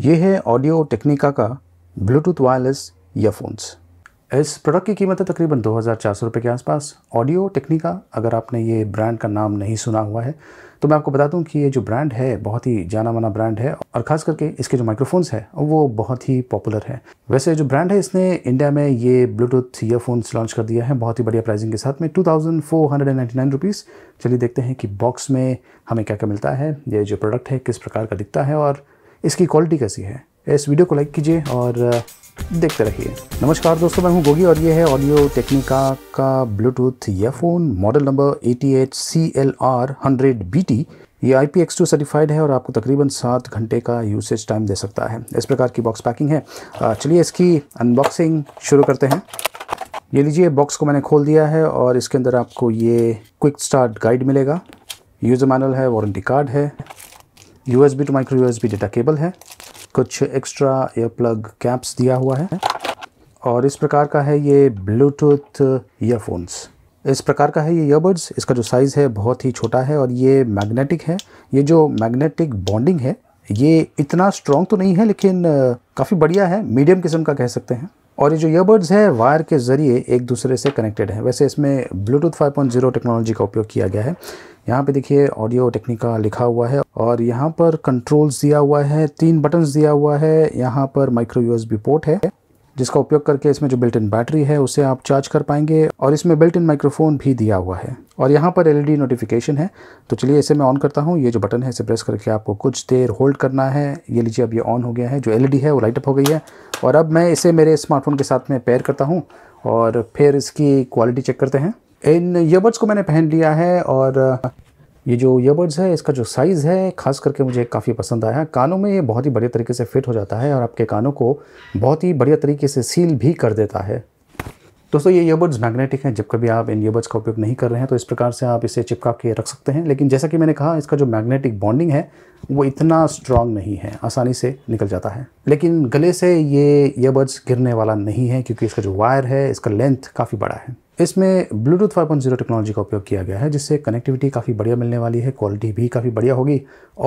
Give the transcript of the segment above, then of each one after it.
ये है audio Technica का ब्लूटूथ वायरलेस ईयरफोन्स इस प्रोडक्ट की कीमत है तकरीबन दो हज़ार चार सौ रुपये के आसपास ऑडियो टेक्निका अगर आपने ये ब्रांड का नाम नहीं सुना हुआ है तो मैं आपको बता दूं कि ये जो ब्रांड है बहुत ही जाना माना ब्रांड है और ख़ास करके इसके जो माइक्रोफोन्स है वो बहुत ही पॉपुलर है वैसे जो ब्रांड है इसने इंडिया में ये ब्लूटूथ ईयरफोन्स लॉन्च कर दिया है बहुत ही बढ़िया प्राइसिंग के साथ में two thousand four hundred and ninety nine rupees चलिए देखते हैं कि बॉक्स में हमें क्या क्या मिलता है ये जो प्रोडक्ट है किस प्रकार का दिखता है और इसकी क्वालिटी कैसी है इस वीडियो को लाइक कीजिए और देखते रहिए नमस्कार दोस्तों मैं हूं गोगी और ये है ऑडियो टेक्निका का Bluetooth earphone model number AT H C L R hundred B T ये I P X two certified है और आपको तकरीबन सात घंटे का यूसेज टाइम दे सकता है इस प्रकार की बॉक्स पैकिंग है चलिए इसकी अनबॉक्सिंग शुरू करते हैं ये लीजिए बॉक्स को मैंने खोल दिया है और इसके अंदर आपको ये क्विक स्टार्ट गाइड मिलेगा यूज़र मैनुअल है वारंटी कार्ड है U S B to micro U S B data cable है कुछ एक्स्ट्रा एयर प्लग कैप्स दिया हुआ है और इस प्रकार का है ये ब्लूटूथ ईयरफोन्स इस प्रकार का है ये ईयरबड्स इसका जो साइज़ है बहुत ही छोटा है और ये मैग्नेटिक है ये जो मैग्नेटिक बॉन्डिंग है ये इतना स्ट्रॉन्ग तो नहीं है लेकिन काफ़ी बढ़िया है मीडियम किस्म का कह सकते हैं और ये जो ईयरबड्स है वायर के ज़रिए एक दूसरे से कनेक्टेड है वैसे इसमें ब्लूटूथ 5.0 टेक्नोलॉजी का उपयोग किया गया है यहाँ पे देखिए ऑडियो टेक्निका लिखा हुआ है और यहाँ पर कंट्रोल्स दिया हुआ है तीन बटन्स दिया हुआ है यहाँ पर माइक्रो यूएसबी पोर्ट है जिसका उपयोग करके इसमें जो बिल्ट इन बैटरी है उसे आप चार्ज कर पाएंगे और इसमें बिल्ट इन माइक्रोफोन भी दिया हुआ है और यहाँ पर एलईडी नोटिफिकेशन e है तो चलिए इसे मैं ऑन करता हूँ ये जो बटन है इसे प्रेस करके आपको कुछ देर होल्ड करना है ये लीजिए अब ये ऑन हो गया है जो एल e है वो लाइटअप हो गई है और अब मैं इसे मेरे स्मार्टफोन के साथ में पेयर करता हूँ और फिर इसकी क्वालिटी चेक करते हैं इन ईयरबड्स को मैंने पहन लिया है और ये जो ईयरबड्स है इसका जो साइज़ है ख़ास करके मुझे काफ़ी पसंद आया कानों में ये बहुत ही बढ़िया तरीके से फिट हो जाता है और आपके कानों को बहुत ही बढ़िया तरीके से सील भी कर देता है दोस्तों ये ईयरबड्स मैग्नेटिक हैं जब कभी आप इन ईयरबड्स का उपयोग नहीं कर रहे हैं तो इस प्रकार से आप इसे चिपका के रख सकते हैं लेकिन जैसा कि मैंने कहा इसका जो मैग्नेटिक बॉन्डिंग है वो इतना स्ट्रांग नहीं है आसानी से निकल जाता है लेकिन गले से ये ईयरबड्स गिरने वाला नहीं है क्योंकि इसका जो वायर है इसका लेंथ काफ़ी बड़ा है इसमें ब्लूटूथ 5.0 टेक्नोलॉजी का उपयोग किया गया है जिससे कनेक्टिविटी काफ़ी बढ़िया मिलने वाली है क्वालिटी भी काफ़ी बढ़िया होगी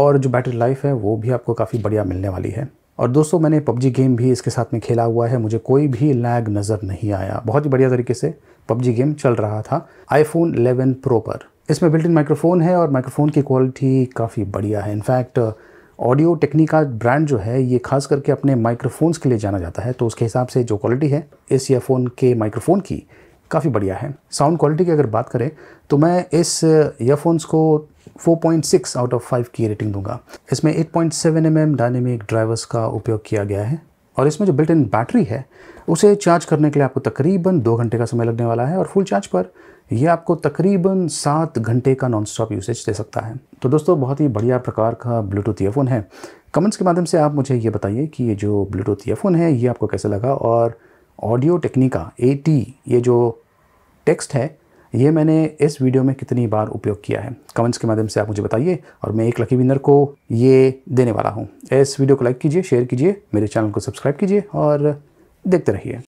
और जो बैटरी लाइफ है वो भी आपको काफ़ी बढ़िया मिलने वाली है और दोस्तों मैंने पबजी गेम भी इसके साथ में खेला हुआ है मुझे कोई भी लैग नज़र नहीं आया बहुत ही बढ़िया तरीके से पबजी गेम चल रहा था आईफोन 11 प्रो पर इसमें बिल्ट इन माइक्रोफोन है और माइक्रोफोन की क्वालिटी काफ़ी बढ़िया है इनफैक्ट ऑडियो टेक्निका ब्रांड जो है ये खास करके अपने माइक्रोफोन्स के लिए जाना जाता है तो उसके हिसाब से जो क्वालिटी है इस ईयरफोन के माइक्रोफोन की काफ़ी बढ़िया है साउंड क्वालिटी की अगर बात करें तो मैं इस ईयरफोन्स को 4.6 आउट ऑफ 5 की रेटिंग दूंगा इसमें 8.7 पॉइंट mm डायनेमिक ड्राइवर्स का उपयोग किया गया है और इसमें जो बिल्ट इन बैटरी है उसे चार्ज करने के लिए आपको तकरीबन दो घंटे का समय लगने वाला है और फुल चार्ज पर यह आपको तकरीबन सात घंटे का नॉन स्टॉप यूसेज दे सकता है तो दोस्तों बहुत ही बढ़िया प्रकार का ब्लूटूथ ईयरफोन है कमेंट्स के माध्यम से आप मुझे ये बताइए कि ये जो ब्लूटूथ ईयरफोन है ये आपको कैसे लगा और ऑडियो टेक्निका ए ये जो टेक्स्ट है ये मैंने इस वीडियो में कितनी बार उपयोग किया है कमेंट्स के माध्यम से आप मुझे बताइए और मैं एक लकी विनर को ये देने वाला हूँ इस वीडियो को लाइक कीजिए शेयर कीजिए मेरे चैनल को सब्सक्राइब कीजिए और देखते रहिए